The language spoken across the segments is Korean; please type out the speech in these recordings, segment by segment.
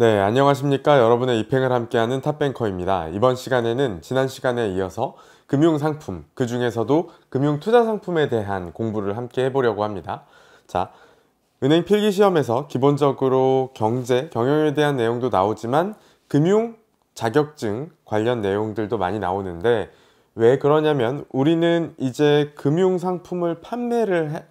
네, 안녕하십니까. 여러분의 입행을 함께하는 탑뱅커입니다. 이번 시간에는 지난 시간에 이어서 금융상품, 그 중에서도 금융투자상품에 대한 공부를 함께 해보려고 합니다. 자, 은행 필기시험에서 기본적으로 경제, 경영에 대한 내용도 나오지만 금융, 자격증 관련 내용들도 많이 나오는데 왜 그러냐면 우리는 이제 금융상품을 판매를 해,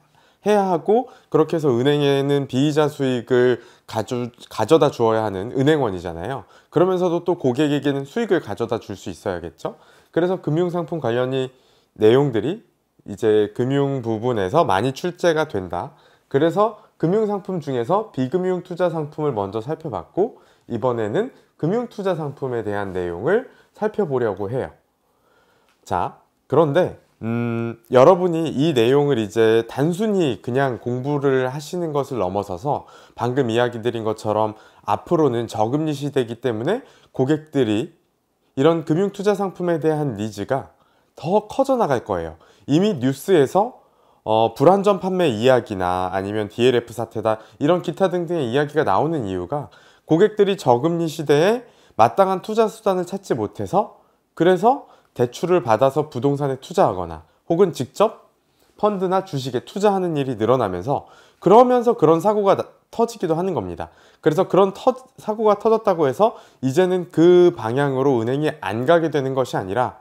해야 하고 그렇게 해서 은행에는 비이자 수익을 가져, 가져다 주어야 하는 은행원이잖아요. 그러면서도 또 고객에게는 수익을 가져다 줄 수 있어야겠죠. 그래서 금융상품 관련이 내용들이 이제 금융 부분에서 많이 출제가 된다. 그래서 금융상품 중에서 비금융 투자 상품을 먼저 살펴봤고 이번에는 금융 투자 상품에 대한 내용을 살펴보려고 해요. 자, 그런데 음, 여러분이 이 내용을 이제 단순히 그냥 공부를 하시는 것을 넘어서서 방금 이야기 드린 것처럼 앞으로는 저금리 시대이기 때문에 고객들이 이런 금융 투자 상품에 대한 니즈가 더 커져 나갈 거예요. 이미 뉴스에서 어, 불안전 판매 이야기나 아니면 DLF 사태다 이런 기타 등등의 이야기가 나오는 이유가 고객들이 저금리 시대에 마땅한 투자 수단을 찾지 못해서 그래서 대출을 받아서 부동산에 투자하거나 혹은 직접 펀드나 주식에 투자하는 일이 늘어나면서 그러면서 그런 사고가 터지기도 하는 겁니다. 그래서 그런 터, 사고가 터졌다고 해서 이제는 그 방향으로 은행에 안 가게 되는 것이 아니라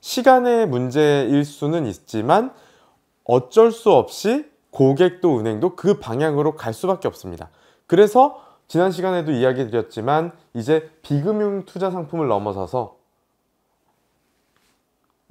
시간의 문제일 수는 있지만 어쩔 수 없이 고객도 은행도 그 방향으로 갈 수밖에 없습니다. 그래서 지난 시간에도 이야기 드렸지만 이제 비금융 투자 상품을 넘어서서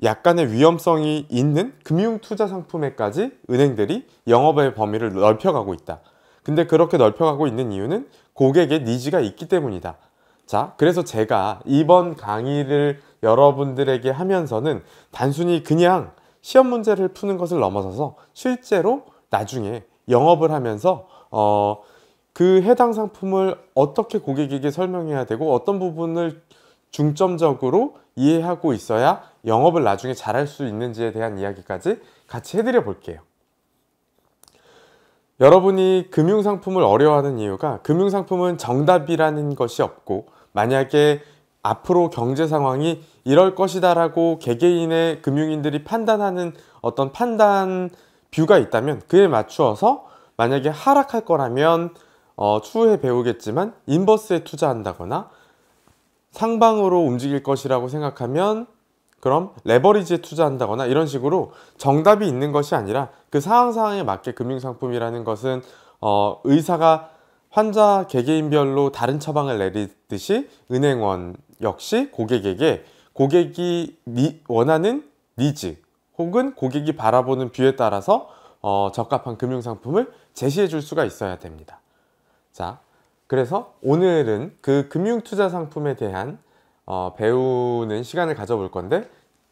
약간의 위험성이 있는 금융 투자 상품에까지 은행들이 영업의 범위를 넓혀가고 있다. 근데 그렇게 넓혀가고 있는 이유는 고객의 니즈가 있기 때문이다. 자, 그래서 제가 이번 강의를 여러분들에게 하면서는 단순히 그냥 시험 문제를 푸는 것을 넘어서서 실제로 나중에 영업을 하면서 어, 그 해당 상품을 어떻게 고객에게 설명해야 되고 어떤 부분을 중점적으로 이해하고 있어야 영업을 나중에 잘할 수 있는지에 대한 이야기까지 같이 해드려 볼게요. 여러분이 금융상품을 어려워하는 이유가 금융상품은 정답이라는 것이 없고 만약에 앞으로 경제 상황이 이럴 것이다 라고 개개인의 금융인들이 판단하는 어떤 판단 뷰가 있다면 그에 맞추어서 만약에 하락할 거라면 어, 추후에 배우겠지만 인버스에 투자한다거나 상방으로 움직일 것이라고 생각하면 그럼 레버리지에 투자한다거나 이런 식으로 정답이 있는 것이 아니라 그 상황 상황에 맞게 금융상품이라는 것은 어, 의사가 환자 개개인별로 다른 처방을 내리듯이 은행원 역시 고객에게 고객이 원하는 니즈 혹은 고객이 바라보는 뷰에 따라서 어, 적합한 금융상품을 제시해 줄 수가 있어야 됩니다. 자, 그래서 오늘은 그 금융투자 상품에 대한 어, 배우는 시간을 가져볼 건데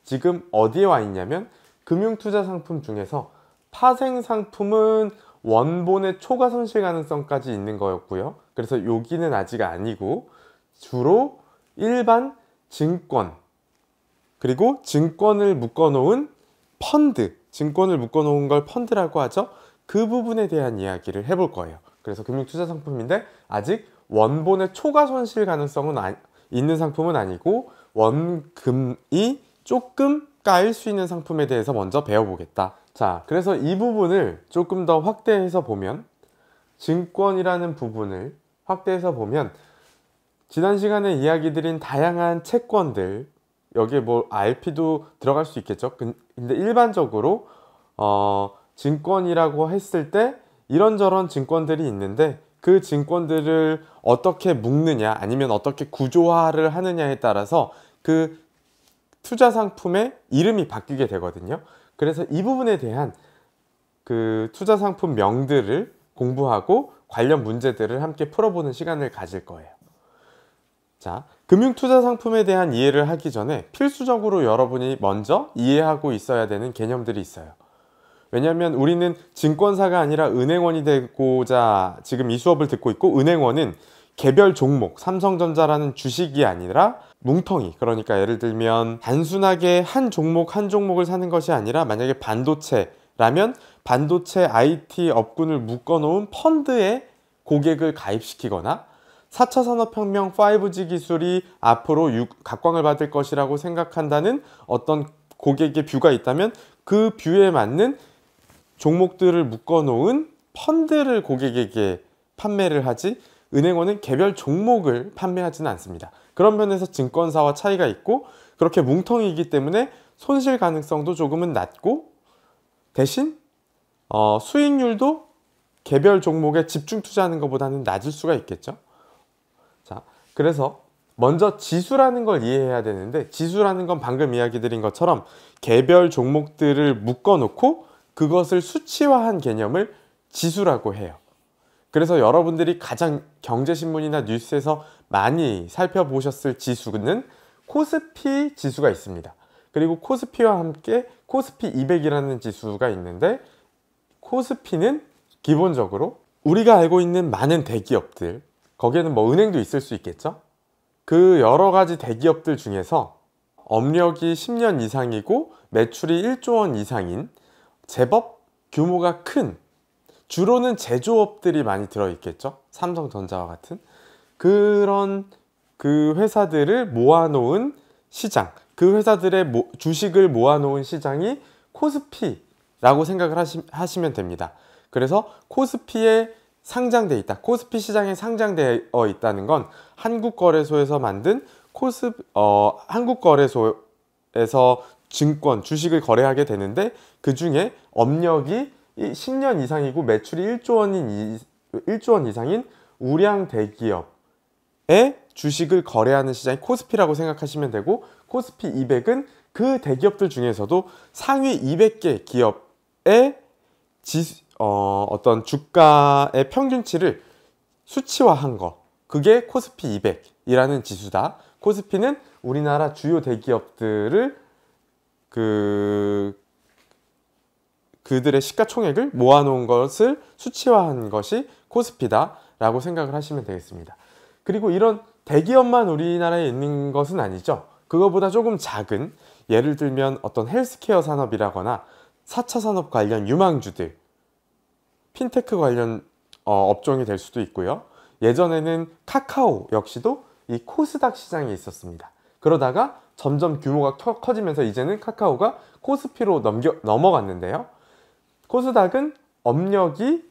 지금 어디에 와 있냐면 금융투자 상품 중에서 파생 상품은 원본의 초과 손실 가능성까지 있는 거였고요. 그래서 여기는 아직 아니고 주로 일반 증권 그리고 증권을 묶어놓은 펀드 증권을 묶어놓은 걸 펀드라고 하죠. 그 부분에 대한 이야기를 해볼 거예요. 그래서 금융투자 상품인데 아직 원본의 초과 손실 가능성은 아, 있는 상품은 아니고 원금이 조금 깔 수 있는 상품에 대해서 먼저 배워보겠다 자 그래서 이 부분을 조금 더 확대해서 보면 증권이라는 부분을 확대해서 보면 지난 시간에 이야기 드린 다양한 채권들 여기에 뭐 RP도 들어갈 수 있겠죠 근데 일반적으로 어, 증권이라고 했을 때 이런저런 증권들이 있는데 그 증권들을 어떻게 묶느냐 아니면 어떻게 구조화를 하느냐에 따라서 그 투자 상품의 이름이 바뀌게 되거든요. 그래서 이 부분에 대한 그 투자 상품 명들을 공부하고 관련 문제들을 함께 풀어보는 시간을 가질 거예요. 자, 금융 투자 상품에 대한 이해를 하기 전에 필수적으로 여러분이 먼저 이해하고 있어야 되는 개념들이 있어요. 왜냐하면 우리는 증권사가 아니라 은행원이 되고자 지금 이 수업을 듣고 있고 은행원은 개별 종목, 삼성전자라는 주식이 아니라 뭉텅이 그러니까 예를 들면 단순하게 한 종목 한 종목을 사는 것이 아니라 만약에 반도체라면 반도체 IT 업군을 묶어 놓은 펀드에 고객을 가입시키거나 4차 산업혁명 5G 기술이 앞으로 각광을 받을 것이라고 생각한다는 어떤 고객의 뷰가 있다면 그 뷰에 맞는 종목들을 묶어 놓은 펀드를 고객에게 판매를 하지 은행원은 개별 종목을 판매하지는 않습니다. 그런 면에서 증권사와 차이가 있고 그렇게 뭉텅이기 때문에 손실 가능성도 조금은 낮고 대신 어, 수익률도 개별 종목에 집중 투자하는 것보다는 낮을 수가 있겠죠. 자, 그래서 먼저 지수라는 걸 이해해야 되는데 지수라는 건 방금 이야기 드린 것처럼 개별 종목들을 묶어놓고 그것을 수치화한 개념을 지수라고 해요. 그래서 여러분들이 가장 경제신문이나 뉴스에서 많이 살펴보셨을 지수는 코스피 지수가 있습니다. 그리고 코스피와 함께 코스피 200이라는 지수가 있는데 코스피는 기본적으로 우리가 알고 있는 많은 대기업들 거기에는 뭐 은행도 있을 수 있겠죠? 그 여러 가지 대기업들 중에서 업력이 10년 이상이고 매출이 1조 원 이상인 제법 규모가 큰 주로는 제조업들이 많이 들어있겠죠 삼성전자와 같은 그런 그 회사들을 모아놓은 시장 그 회사들의 모, 주식을 모아놓은 시장이 코스피라고 생각을 하시, 하시면 됩니다 그래서 코스피에 상장돼 있다 코스피 시장에 상장되어 있다는 건 한국거래소에서 만든 코스 어, 한국거래소에서 증권 주식을 거래하게 되는데 그 중에 업력이 10년 이상이고 매출이 1조 원인 1조 원 이상인 우량 대기업의 주식을 거래하는 시장이 코스피라고 생각하시면 되고 코스피 200은 그 대기업들 중에서도 상위 200개 기업의 지, 어, 어떤 주가의 평균치를 수치화한 거 그게 코스피 200이라는 지수다 코스피는 우리나라 주요 대기업들을 그 그들의 시가총액을 모아놓은 것을 수치화한 것이 코스피다라고 생각을 하시면 되겠습니다. 그리고 이런 대기업만 우리나라에 있는 것은 아니죠. 그거보다 조금 작은 예를 들면 어떤 헬스케어 산업이라거나 4차 산업 관련 유망주들, 핀테크 관련 어, 업종이 될 수도 있고요. 예전에는 카카오 역시도 이 코스닥 시장에 있었습니다. 그러다가 점점 규모가 커지면서 이제는 카카오가 코스피로 넘겨, 넘어갔는데요. 코스닥은 업력이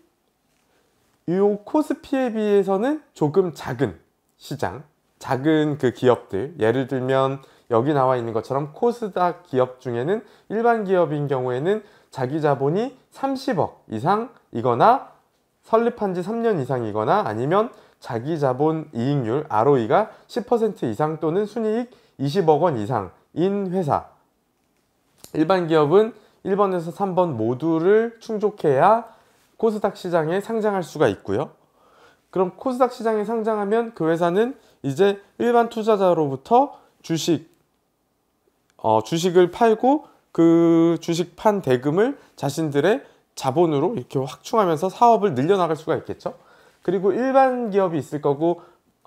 이 코스피에 비해서는 조금 작은 시장, 작은 그 기업들, 예를 들면 여기 나와 있는 것처럼 코스닥 기업 중에는 일반 기업인 경우에는 자기 자본이 30억 이상이거나 설립한 지 3년 이상이거나 아니면 자기 자본 이익률 ROE가 10% 이상 또는 순이익 20억 원 이상인 회사 일반 기업은 1번에서 3번 모두를 충족해야 코스닥 시장에 상장할 수가 있고요. 그럼 코스닥 시장에 상장하면 그 회사는 이제 일반 투자자로부터 주식 어, 주식을 팔고 그 주식 판 대금을 자신들의 자본으로 이렇게 확충하면서 사업을 늘려나갈 수가 있겠죠. 그리고 일반 기업이 있을 거고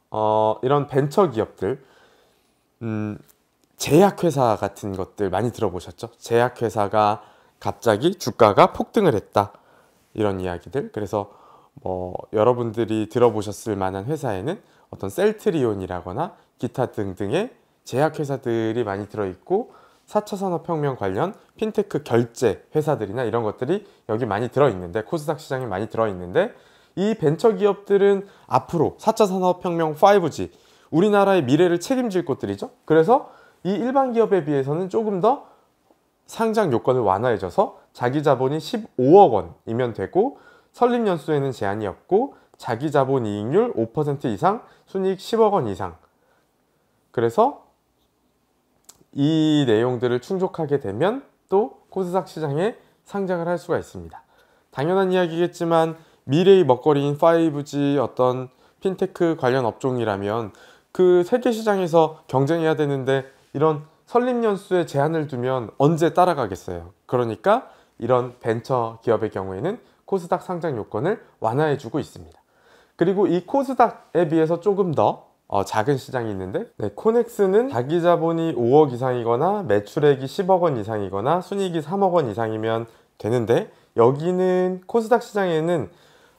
어, 이런 벤처 기업들 음, 제약회사 같은 것들 많이 들어보셨죠? 제약회사가 갑자기 주가가 폭등을 했다. 이런 이야기들. 그래서 뭐 여러분들이 들어보셨을 만한 회사에는 어떤 셀트리온이라거나 기타 등등의 제약회사들이 많이 들어있고 4차 산업혁명 관련 핀테크 결제 회사들이나 이런 것들이 여기 많이 들어있는데 코스닥 시장에 많이 들어있는데 이 벤처 기업들은 앞으로 4차 산업혁명 5G 우리나라의 미래를 책임질 곳들이죠. 그래서 이 일반 기업에 비해서는 조금 더 상장 요건을 완화해줘서 자기 자본이 15억 원이면 되고 설립 연수에는 제한이 없고 자기 자본 이익률 5% 이상, 순이익 10억 원 이상. 그래서 이 내용들을 충족하게 되면 또 코스닥 시장에 상장을 할 수가 있습니다. 당연한 이야기겠지만 미래의 먹거리인 5G 어떤 핀테크 관련 업종이라면 그 세계 시장에서 경쟁해야 되는데 이런 설립연수에 제한을 두면 언제 따라가겠어요. 그러니까 이런 벤처 기업의 경우에는 코스닥 상장 요건을 완화해주고 있습니다. 그리고 이 코스닥에 비해서 조금 더 어, 작은 시장이 있는데 네, 코넥스는 자기 자본이 5억 이상이거나 매출액이 10억 원 이상이거나 순이익이 3억 원 이상이면 되는데 여기는 코스닥 시장에는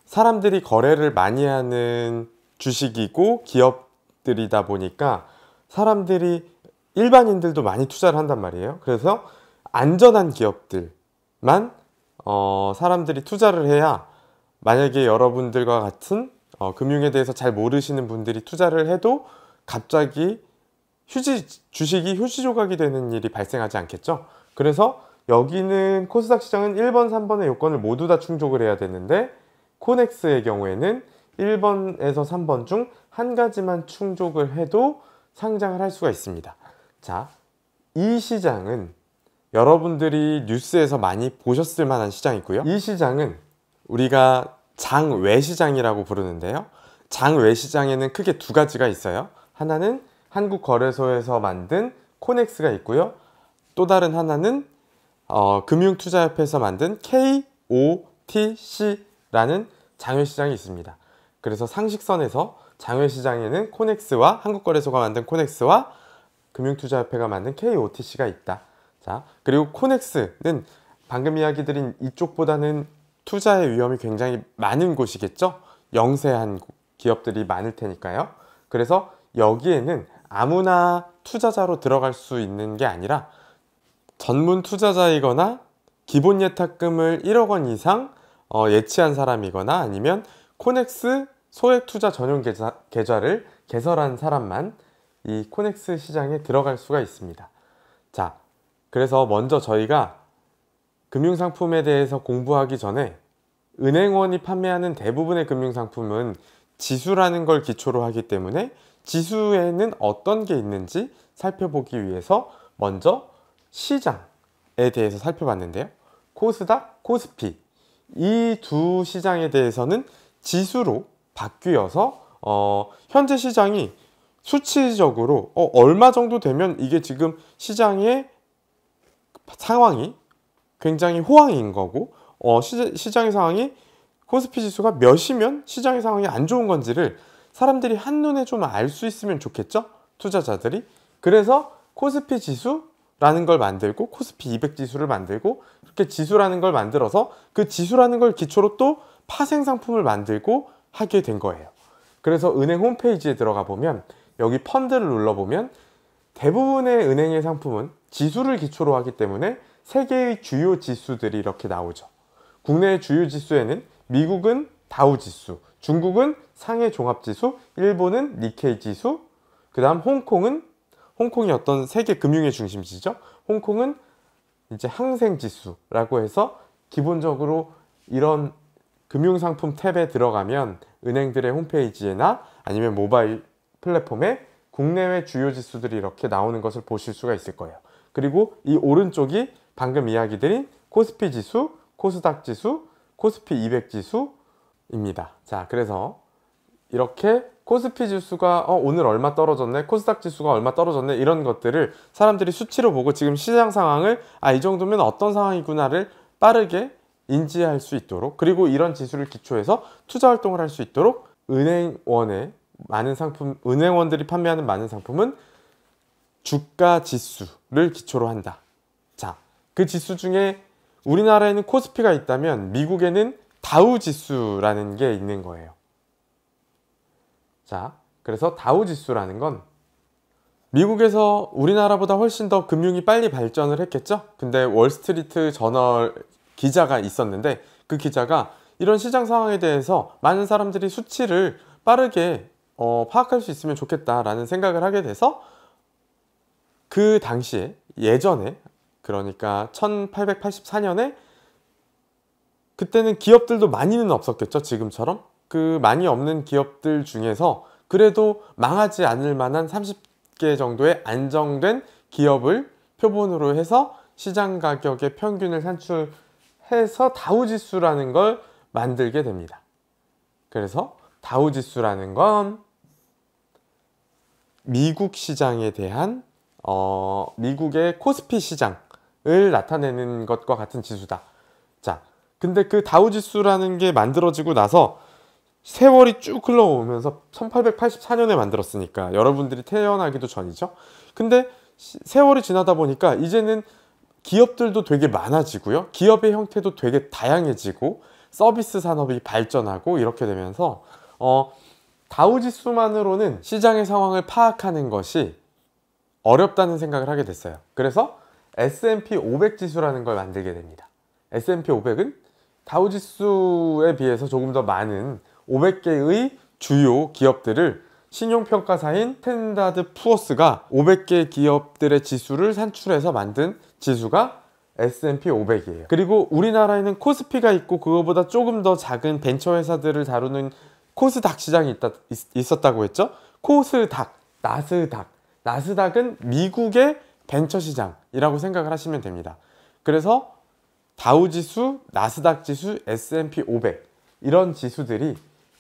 사람들이 거래를 많이 하는 주식이고 기업들이다 보니까 사람들이 일반인들도 많이 투자를 한단 말이에요. 그래서 안전한 기업들만 어, 사람들이 투자를 해야 만약에 여러분들과 같은 어, 금융에 대해서 잘 모르시는 분들이 투자를 해도 갑자기 휴지 주식이 휴지 조각이 되는 일이 발생하지 않겠죠. 그래서 여기는 코스닥 시장은 1번, 3번의 요건을 모두 다 충족을 해야 되는데 코넥스의 경우에는 1번에서 3번 중 한 가지만 충족을 해도 상장을 할 수가 있습니다. 자, 이 시장은 여러분들이 뉴스에서 많이 보셨을 만한 시장이고요. 이 시장은 우리가 장외 시장이라고 부르는데요. 장외 시장에는 크게 두 가지가 있어요. 하나는 한국 거래소에서 만든 코넥스가 있고요. 또 다른 하나는 어, 금융투자협회에서 만든 KOTC라는 장외시장이 있습니다. 그래서 상식선에서 장외시장에는 코넥스와 한국거래소가 만든 코넥스와 금융투자협회가 만든 KOTC가 있다. 자, 그리고 코넥스는 방금 이야기 드린 이쪽보다는 투자의 위험이 굉장히 많은 곳이겠죠? 영세한 기업들이 많을 테니까요. 그래서 여기에는 아무나 투자자로 들어갈 수 있는 게 아니라 전문 투자자이거나 기본 예탁금을 1억 원 이상 어, 예치한 사람이거나 아니면 코넥스 소액 투자 전용 계좌, 계좌를 개설한 사람만 이 코넥스 시장에 들어갈 수가 있습니다. 자, 그래서 먼저 저희가 금융상품에 대해서 공부하기 전에 은행원이 판매하는 대부분의 금융상품은 지수라는 걸 기초로 하기 때문에 지수에는 어떤 게 있는지 살펴보기 위해서 먼저 시장에 대해서 살펴봤는데요. 코스닥, 코스피 이 두 시장에 대해서는 지수로 바뀌어서 어, 현재 시장이 수치적으로 어, 얼마 정도 되면 이게 지금 시장의 상황이 굉장히 호황인 거고 어, 시, 시장의 상황이 코스피 지수가 몇이면 시장의 상황이 안 좋은 건지를 사람들이 한눈에 좀 알 수 있으면 좋겠죠? 투자자들이. 그래서 코스피 지수라는 걸 만들고 코스피 200 지수를 만들고 이렇게 지수라는 걸 만들어서 그 지수라는 걸 기초로 또 파생 상품을 만들고 하게 된 거예요. 그래서 은행 홈페이지에 들어가 보면 여기 펀드를 눌러보면 대부분의 은행의 상품은 지수를 기초로 하기 때문에 세계의 주요 지수들이 이렇게 나오죠. 국내의 주요 지수에는 미국은 다우 지수, 중국은 상해 종합지수, 일본은 니케이 지수, 그 다음 홍콩은 홍콩이 어떤 세계 금융의 중심지죠. 홍콩은 이제 항생지수라고 해서 기본적으로 이런 금융상품 탭에 들어가면 은행들의 홈페이지나 에 아니면 모바일 플랫폼에 국내외 주요 지수들이 이렇게 나오는 것을 보실 수가 있을 거예요. 그리고 이 오른쪽이 방금 이야기 드린 코스피 지수, 코스닥 지수, 코스피 200 지수입니다. 자, 그래서 이렇게 코스피 지수가 어, 오늘 얼마 떨어졌네 코스닥 지수가 얼마 떨어졌네 이런 것들을 사람들이 수치로 보고 지금 시장 상황을 아 이 정도면 어떤 상황이구나를 빠르게 인지할 수 있도록 그리고 이런 지수를 기초해서 투자 활동을 할 수 있도록 은행원의 많은 상품, 은행원들이 판매하는 많은 상품은 주가 지수를 기초로 한다. 자, 그 지수 중에 우리나라에는 코스피가 있다면 미국에는 다우 지수라는 게 있는 거예요. 자, 그래서 다우 지수라는 건 미국에서 우리나라보다 훨씬 더 금융이 빨리 발전을 했겠죠? 근데 월스트리트 저널 기자가 있었는데 그 기자가 이런 시장 상황에 대해서 많은 사람들이 수치를 빠르게 어, 파악할 수 있으면 좋겠다라는 생각을 하게 돼서 그 당시에 예전에 그러니까 1884년에 그때는 기업들도 많이는 없었겠죠 지금처럼 그 많이 없는 기업들 중에서 그래도 망하지 않을 만한 30개 정도의 안정된 기업을 표본으로 해서 시장 가격의 평균을 산출해서 다우지수라는 걸 만들게 됩니다. 그래서 다우지수라는 건 미국 시장에 대한 어, 미국의 코스피 시장을 나타내는 것과 같은 지수다. 자, 근데 그 다우 지수라는 게 만들어지고 나서 세월이 쭉 흘러오면서 1884년에 만들었으니까 여러분들이 태어나기도 전이죠. 근데 세월이 지나다 보니까 이제는 기업들도 되게 많아지고요. 기업의 형태도 되게 다양해지고 서비스 산업이 발전하고 이렇게 되면서 어 다우지수만으로는 시장의 상황을 파악하는 것이 어렵다는 생각을 하게 됐어요 그래서 S&P 500 지수라는 걸 만들게 됩니다 S&P 500은 다우지수에 비해서 조금 더 많은 500개의 주요 기업들을 신용평가사인 스탠다드 푸어스가 500개 기업들의 지수를 산출해서 만든 지수가 S&P 500이에요. 그리고 우리나라에는 코스피가 있고 그거보다 조금 더 작은 벤처 회사들을 다루는 코스닥 시장이 있다, 있었다고 했죠? 코스닥, 나스닥. 나스닥은 미국의 벤처 시장이라고 생각을 하시면 됩니다. 그래서 다우지수, 나스닥 지수, S&P 500 이런 지수들이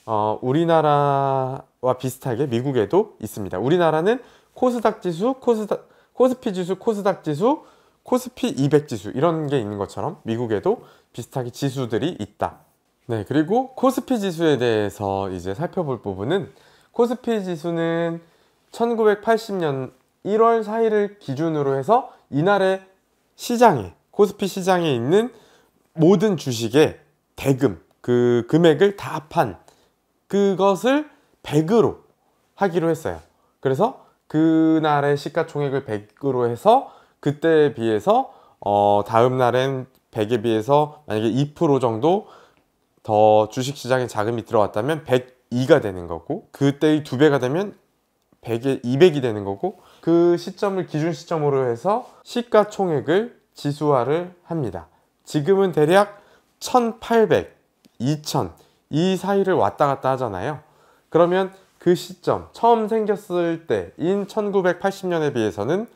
어, 우리나라와 비슷하게 미국에도 있습니다. 우리나라는 코스닥 지수, 코스닥, 코스피 지수, 코스닥 지수, 코스피 200 지수 이런 게 있는 것처럼 미국에도 비슷하게 지수들이 있다. 네, 그리고 코스피 지수에 대해서 이제 살펴볼 부분은 코스피 지수는 1980년 1월 4일을 기준으로 해서 이날의 시장에 코스피 시장에 있는 모든 주식의 대금 그 금액을 다 판 그것을 100으로 하기로 했어요. 그래서 그날의 시가총액을 100으로 해서 그때에 비해서 어 다음 날엔 100에 비해서 만약에 2% 정도 더 주식시장에 자금이 들어왔다면 102가 되는 거고 그때의 2 배가 되면 100에 200이 되는 거고 그 시점을 기준 시점으로 해서 시가총액을 지수화를 합니다. 지금은 대략 1800, 2000 이 사이를 왔다 갔다 하잖아요. 그러면 그 시점 처음 생겼을 때인 1980년에 비해서는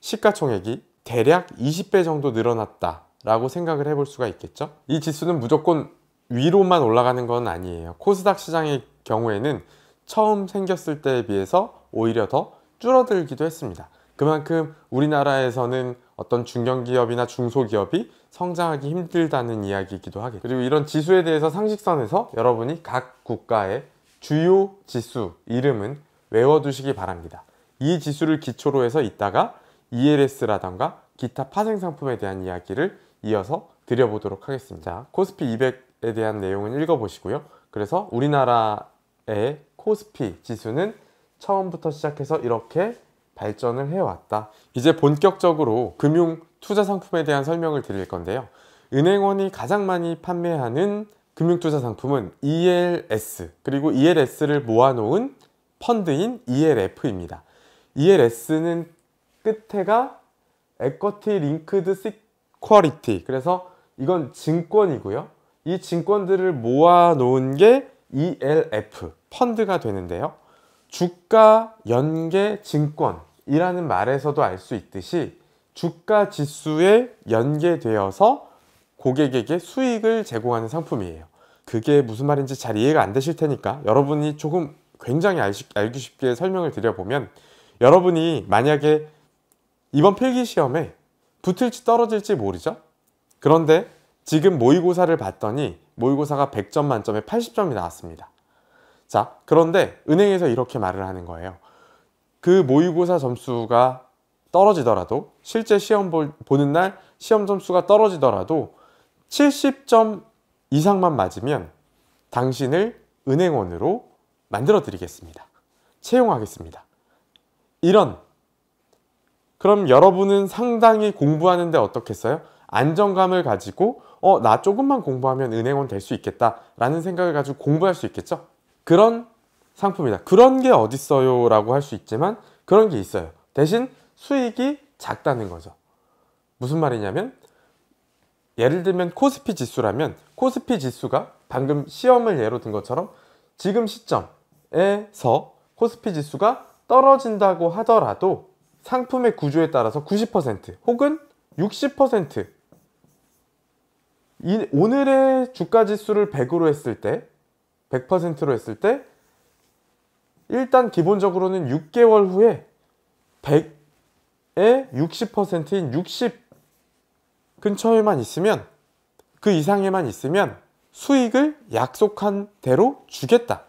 시가총액이 대략 20배 정도 늘어났다라고 생각을 해볼 수가 있겠죠. 이 지수는 무조건 위로만 올라가는 건 아니에요. 코스닥 시장의 경우에는 처음 생겼을 때에 비해서 오히려 더 줄어들기도 했습니다. 그만큼 우리나라에서는 어떤 중견기업이나 중소기업이 성장하기 힘들다는 이야기이기도 하겠죠. 그리고 이런 지수에 대해서 상식선에서 여러분이 각 국가의 주요 지수 이름은 외워두시기 바랍니다. 이 지수를 기초로 해서 이따가 ELS라던가 기타 파생 상품에 대한 이야기를 이어서 드려보도록 하겠습니다. 코스피 200 대한 내용은 읽어보시고요. 그래서 우리나라의 코스피 지수는 처음부터 시작해서 이렇게 발전을 해왔다. 이제 본격적으로 금융 투자 상품에 대한 설명을 드릴 건데요. 은행원이 가장 많이 판매하는 금융투자 상품은 ELS 그리고 ELS를 모아놓은 펀드인 ELF입니다. ELS는 끝에가 Equity i l n k 에쿼티 링크드 시 i t y 그래서 이건 증권이고요. 이 증권들을 모아 놓은 게 ELF 펀드가 되는데요. 주가 연계 증권이라는 말에서도 알 수 있듯이 주가 지수에 연계되어서 고객에게 수익을 제공하는 상품이에요. 그게 무슨 말인지 잘 이해가 안 되실 테니까 여러분이 조금 굉장히 알기 쉽게 설명을 드려보면 여러분이 만약에 이번 필기 시험에 붙을지 떨어질지 모르죠? 그런데 지금 모의고사를 봤더니 모의고사가 100점 만점에 80점이 나왔습니다. 자, 그런데 은행에서 이렇게 말을 하는 거예요. 그 모의고사 점수가 떨어지더라도 실제 시험 보, 는날 시험 점수가 떨어지더라도 70점 이상만 맞으면 당신을 은행원으로 만들어 드리겠습니다. 채용하겠습니다. 이런 그럼 여러분은 상당히 공부하는데 어떻겠어요? 안정감을 가지고 어, 나 조금만 공부하면 은행원 될 수 있겠다라는 생각을 가지고 공부할 수 있겠죠? 그런 상품이다. 그런 게 어딨어요? 라고 할 수 있지만 그런 게 있어요. 대신 수익이 작다는 거죠. 무슨 말이냐면 예를 들면 코스피 지수라면 코스피 지수가 방금 시험을 예로 든 것처럼 지금 시점에서 코스피 지수가 떨어진다고 하더라도 상품의 구조에 따라서 90% 혹은 60% 이, 오늘의 주가 지수를 100으로 했을 때 100%로 했을 때 일단 기본적으로는 6개월 후에 1 0 0에 60%인 60 근처에만 있으면 그 이상에만 있으면 수익을 약속한 대로 주겠다.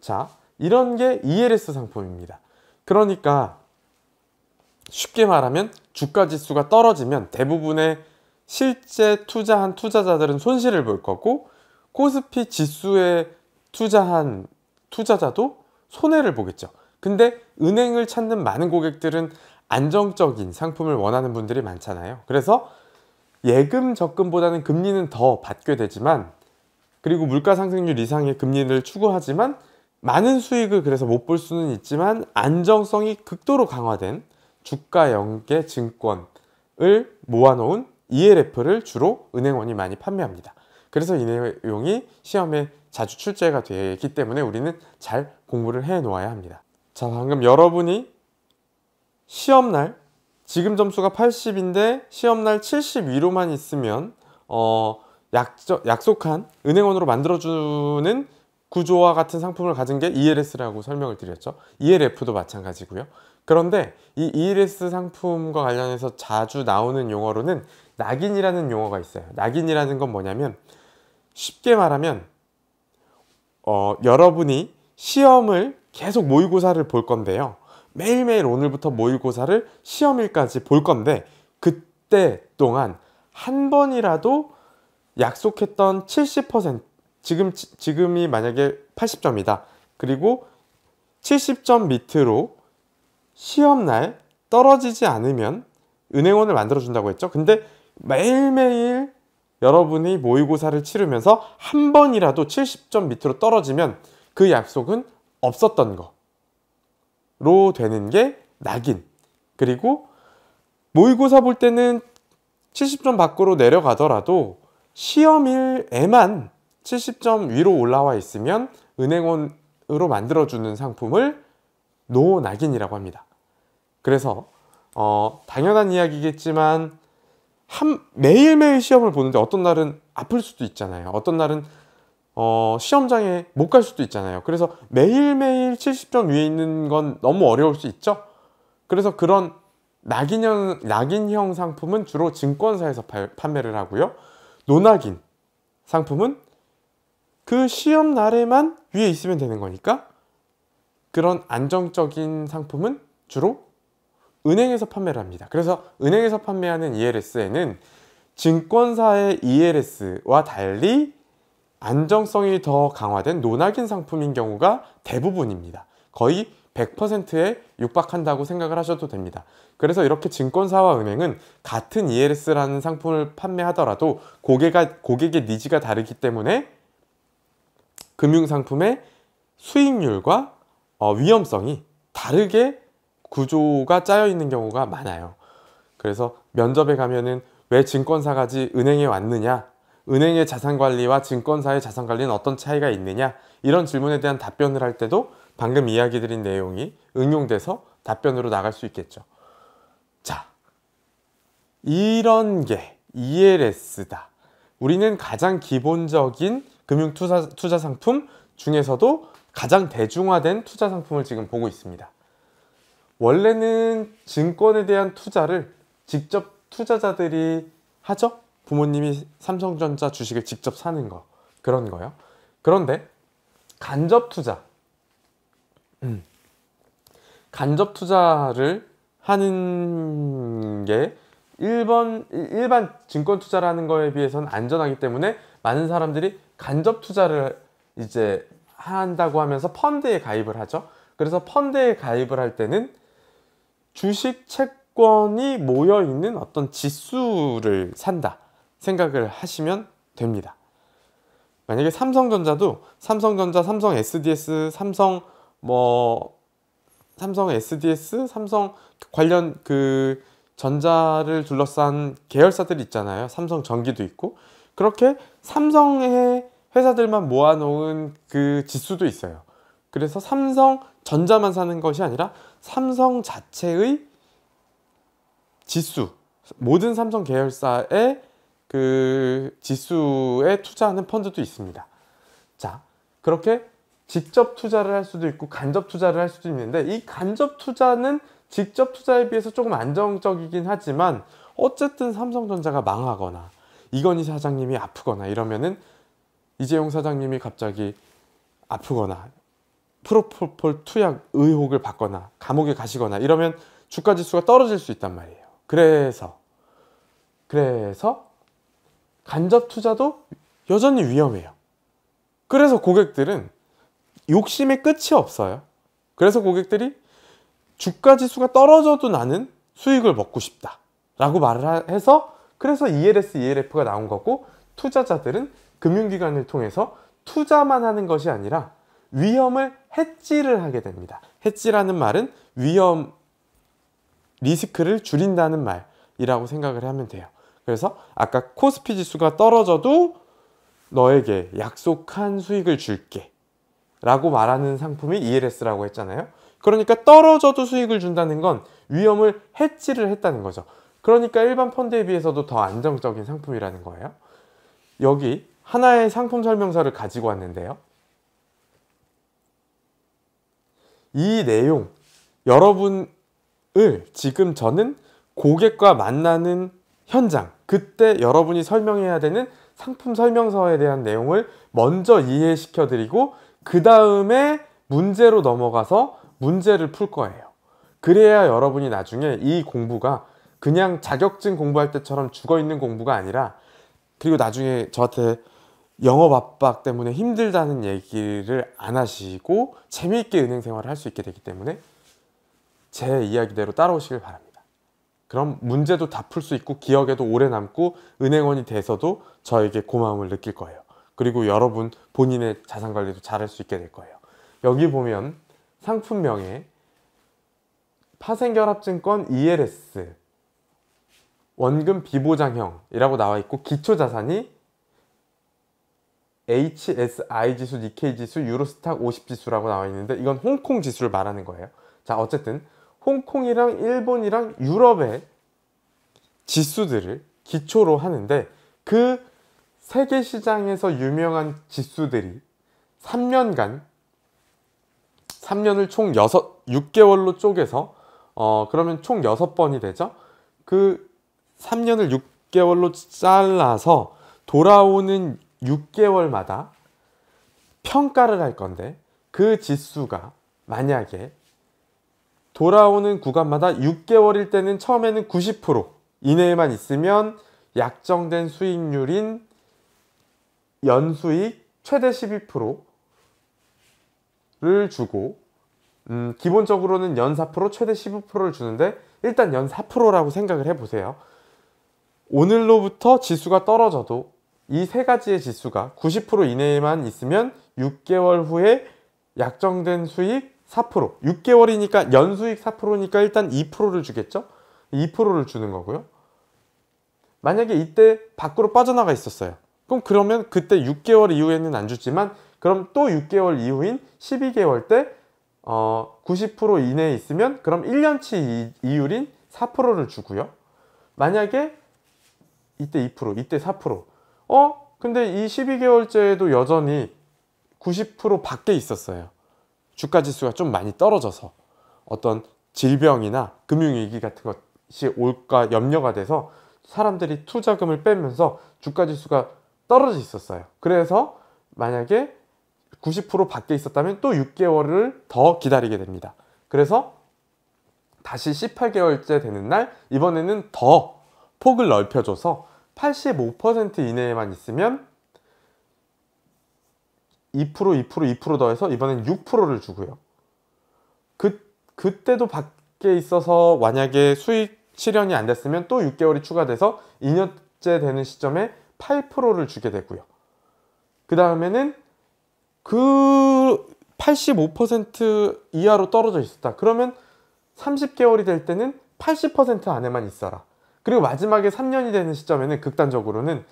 자, 이런 게 ELS 상품입니다. 그러니까 쉽게 말하면 주가 지수가 떨어지면 대부분의 실제 투자한 투자자들은 손실을 볼 거고 코스피 지수에 투자한 투자자도 손해를 보겠죠. 근데 은행을 찾는 많은 고객들은 안정적인 상품을 원하는 분들이 많잖아요. 그래서 예금 적금보다는 금리는 더 받게 되지만 그리고 물가 상승률 이상의 금리를 추구하지만 많은 수익을 그래서 못 볼 수는 있지만 안정성이 극도로 강화된 주가 연계 증권을 모아놓은 ELF를 주로 은행원이 많이 판매합니다. 그래서 이 내용이 시험에 자주 출제가 되기 때문에 우리는 잘 공부를 해 놓아야 합니다. 자, 방금 여러분이 시험날 지금 점수가 80인데 시험날 70 위로만 있으면 어, 약저, 약속한 은행원으로 만들어주는 구조와 같은 상품을 가진 게 ELS라고 설명을 드렸죠. ELF도 마찬가지고요. 그런데 이 ELS 상품과 관련해서 자주 나오는 용어로는 낙인이라는 용어가 있어요. 낙인이라는 건 뭐냐면 쉽게 말하면 어, 여러분이 시험을 계속 모의고사를 볼 건데요. 매일매일 오늘부터 모의고사를 시험일까지 볼 건데 그때 동안 한 번이라도 약속했던 70% 지금 지금이 만약에 80점이다. 그리고 70점 밑으로 시험날 떨어지지 않으면 은행원을 만들어 준다고 했죠. 근데 매일매일 여러분이 모의고사를 치르면서 한 번이라도 70점 밑으로 떨어지면 그 약속은 없었던 거로 되는 게 낙인. 그리고 모의고사 볼 때는 70점 밖으로 내려가더라도 시험일에만 70점 위로 올라와 있으면 은행원으로 만들어주는 상품을 노낙인이라고 합니다. 그래서 어, 당연한 이야기겠지만 한 매일매일 시험을 보는데 어떤 날은 아플 수도 있잖아요. 어떤 날은 어, 시험장에 못 갈 수도 있잖아요. 그래서 매일매일 70점 위에 있는 건 너무 어려울 수 있죠. 그래서 그런 낙인형, 낙인형 상품은 주로 증권사에서 파, 판매를 하고요. 노낙인 상품은 그 시험 날에만 위에 있으면 되는 거니까 그런 안정적인 상품은 주로 은행에서 판매를 합니다. 그래서 은행에서 판매하는 ELS에는 증권사의 ELS와 달리 안정성이 더 강화된 논악인 상품인 경우가 대부분입니다. 거의 100%에 육박한다고 생각을 하셔도 됩니다. 그래서 이렇게 증권사와 은행은 같은 ELS라는 상품을 판매하더라도 고객가, 고객의 니즈가 다르기 때문에 금융상품의 수익률과 어, 위험성이 다르게 구조가 짜여 있는 경우가 많아요. 그래서 면접에 가면은 왜증권사가지 은행에 왔느냐? 은행의 자산관리와 증권사의 자산관리는 어떤 차이가 있느냐? 이런 질문에 대한 답변을 할 때도 방금 이야기 드린 내용이 응용돼서 답변으로 나갈 수 있겠죠. 자, 이런 게 ELS다. 우리는 가장 기본적인 금융 투자, 투자 상품 중에서도 가장 대중화된 투자 상품을 지금 보고 있습니다. 원래는 증권에 대한 투자를 직접 투자자들이 하죠? 부모님이 삼성전자 주식을 직접 사는 거 그런 거요. 그런데 간접 투자 음. 간접 투자를 하는 게 일본, 일반 증권 투자라는 거에 비해서는 안전하기 때문에 많은 사람들이 간접 투자를 이제 한다고 하면서 펀드에 가입을 하죠. 그래서 펀드에 가입을 할 때는 주식 채권이 모여 있는 어떤 지수를 산다 생각을 하시면 됩니다. 만약에 삼성전자도 삼성전자, 삼성 SDS, 삼성 뭐 삼성 SDS, 삼성 관련 그 전자를 둘러싼 계열사들 있잖아요. 삼성 전기도 있고 그렇게 삼성의 회사들만 모아놓은 그 지수도 있어요. 그래서 삼성 전자만 사는 것이 아니라 삼성 자체의 지수 모든 삼성 계열사의 그 지수에 투자하는 펀드도 있습니다. 자 그렇게 직접 투자를 할 수도 있고 간접 투자를 할 수도 있는데 이 간접 투자는 직접 투자에 비해서 조금 안정적이긴 하지만 어쨌든 삼성전자가 망하거나 이건희 사장님이 아프거나 이러면은 이재용 사장님이 갑자기 아프거나 프로포폴 투약 의혹을 받거나 감옥에 가시거나 이러면 주가 지수가 떨어질 수 있단 말이에요. 그래서 그래서 간접 투자도 여전히 위험해요. 그래서 고객들은 욕심의 끝이 없어요. 그래서 고객들이 주가 지수가 떨어져도 나는 수익을 먹고 싶다. 라고 말을 해서 그래서 ELS, ELF가 나온 거고 투자자들은 금융기관을 통해서 투자만 하는 것이 아니라 위험을 해지를 하게 됩니다. 해지라는 말은 위험 리스크를 줄인다는 말이라고 생각을 하면 돼요. 그래서 아까 코스피 지수가 떨어져도 너에게 약속한 수익을 줄게 라고 말하는 상품이 ELS라고 했잖아요. 그러니까 떨어져도 수익을 준다는 건 위험을 해지를 했다는 거죠. 그러니까 일반 펀드에 비해서도 더 안정적인 상품이라는 거예요. 여기 하나의 상품 설명서를 가지고 왔는데요. 이 내용 여러분을 지금 저는 고객과 만나는 현장 그때 여러분이 설명해야 되는 상품 설명서에 대한 내용을 먼저 이해시켜 드리고 그 다음에 문제로 넘어가서 문제를 풀 거예요 그래야 여러분이 나중에 이 공부가 그냥 자격증 공부할 때처럼 죽어있는 공부가 아니라 그리고 나중에 저한테 영업 압박 때문에 힘들다는 얘기를 안 하시고 재미있게 은행 생활을 할 수 있게 되기 때문에 제 이야기대로 따라오시길 바랍니다. 그럼 문제도 다 풀 수 있고 기억에도 오래 남고 은행원이 돼서도 저에게 고마움을 느낄 거예요. 그리고 여러분 본인의 자산 관리도 잘할 수 있게 될 거예요. 여기 보면 상품명에 파생결합증권 ELS 원금 비보장형이라고 나와 있고 기초자산이 HSI 지수, 니케이 지수, 유로스탁 50 지수라고 나와 있는데 이건 홍콩 지수를 말하는 거예요. 자, 어쨌든 홍콩이랑 일본이랑 유럽의 지수들을 기초로 하는데 그 세계 시장에서 유명한 지수들이 3년간 3년을 총 6, 6개월로 쪼개서 어 그러면 총 6번이 되죠. 그 3년을 6개월로 잘라서 돌아오는 6개월마다 평가를 할 건데 그 지수가 만약에 돌아오는 구간마다 6개월일 때는 처음에는 90% 이내에만 있으면 약정된 수익률인 연수익 최대 12%를 주고 음, 기본적으로는 연 4% 최대 15%를 주는데 일단 연 4%라고 생각을 해보세요. 오늘로부터 지수가 떨어져도 이세 가지의 지수가 90% 이내에만 있으면 6개월 후에 약정된 수익 4% 6개월이니까 연수익 4%니까 일단 2%를 주겠죠 2%를 주는 거고요 만약에 이때 밖으로 빠져나가 있었어요 그럼 그러면 그때 6개월 이후에는 안 주지만 그럼 또 6개월 이후인 12개월 때 어, 90% 이내에 있으면 그럼 1년치 이율인 4%를 주고요 만약에 이때 2% 이때 4% 어? 근데 이 12개월째에도 여전히 90% 밖에 있었어요. 주가 지수가 좀 많이 떨어져서 어떤 질병이나 금융위기 같은 것이 올까 염려가 돼서 사람들이 투자금을 빼면서 주가 지수가 떨어져 있었어요. 그래서 만약에 90% 밖에 있었다면 또 6개월을 더 기다리게 됩니다. 그래서 다시 18개월째 되는 날 이번에는 더 폭을 넓혀줘서 85% 이내에만 있으면 2% 2% 2% 더해서 이번엔 6%를 주고요. 그 그때도 밖에 있어서 만약에 수익 실현이 안 됐으면 또 6개월이 추가돼서 2년째 되는 시점에 8%를 주게 되고요. 그 다음에는 그 85% 이하로 떨어져 있었다. 그러면 30개월이 될 때는 80% 안에만 있어라. 그리고 마지막에 3년이 되는 시점에는 극단적으로는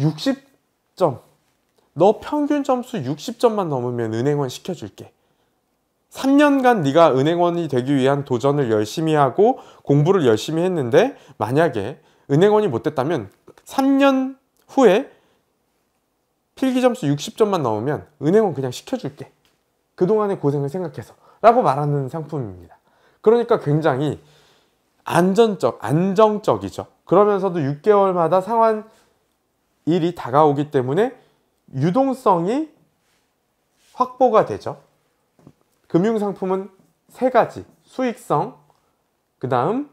60점 너 평균 점수 60점만 넘으면 은행원 시켜줄게 3년간 네가 은행원이 되기 위한 도전을 열심히 하고 공부를 열심히 했는데 만약에 은행원이 못 됐다면 3년 후에 필기 점수 60점만 넘으면 은행원 그냥 시켜줄게 그동안의 고생을 생각해서 라고 말하는 상품입니다 그러니까 굉장히 안전적, 안정적이죠. 그러면서도 6개월마다 상환 일이 다가오기 때문에 유동성이 확보가 되죠. 금융상품은 세 가지. 수익성, 그 다음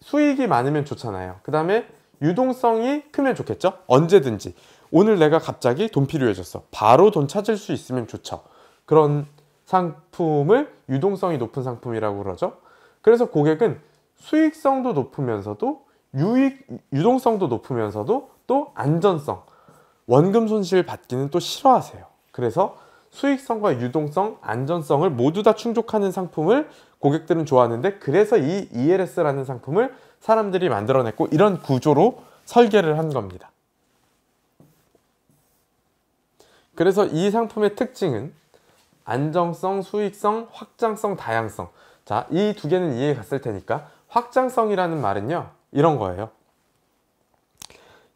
수익이 많으면 좋잖아요. 그 다음에 유동성이 크면 좋겠죠? 언제든지. 오늘 내가 갑자기 돈 필요해졌어. 바로 돈 찾을 수 있으면 좋죠. 그런 상품을 유동성이 높은 상품이라고 그러죠. 그래서 고객은 수익성도 높으면서도 유익 유동성도 높으면서도 또 안전성 원금 손실 받기는 또 싫어하세요. 그래서 수익성과 유동성, 안전성을 모두 다 충족하는 상품을 고객들은 좋아하는데 그래서 이 ELS라는 상품을 사람들이 만들어냈고 이런 구조로 설계를 한 겁니다. 그래서 이 상품의 특징은 안정성, 수익성, 확장성, 다양성 자, 이 두 개는 이해 갔을 테니까 확장성이라는 말은요 이런 거예요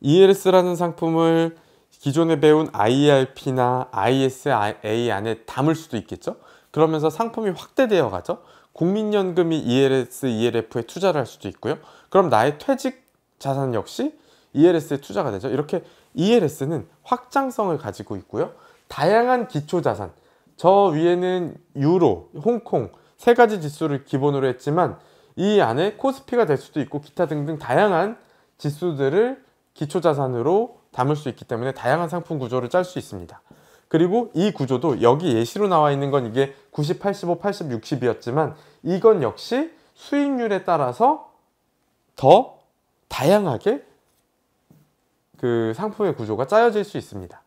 ELS라는 상품을 기존에 배운 IRP나 e ISA 안에 담을 수도 있겠죠 그러면서 상품이 확대되어 가죠 국민연금이 ELS, ELF에 투자를 할 수도 있고요 그럼 나의 퇴직 자산 역시 ELS에 투자가 되죠 이렇게 ELS는 확장성을 가지고 있고요 다양한 기초자산 저 위에는 유로, 홍콩 세 가지 지수를 기본으로 했지만 이 안에 코스피가 될 수도 있고 기타 등등 다양한 지수들을 기초자산으로 담을 수 있기 때문에 다양한 상품 구조를 짤 수 있습니다. 그리고 이 구조도 여기 예시로 나와 있는 건 이게 90, 85, 80, 60이었지만 이건 역시 수익률에 따라서 더 다양하게 그 상품의 구조가 짜여질 수 있습니다.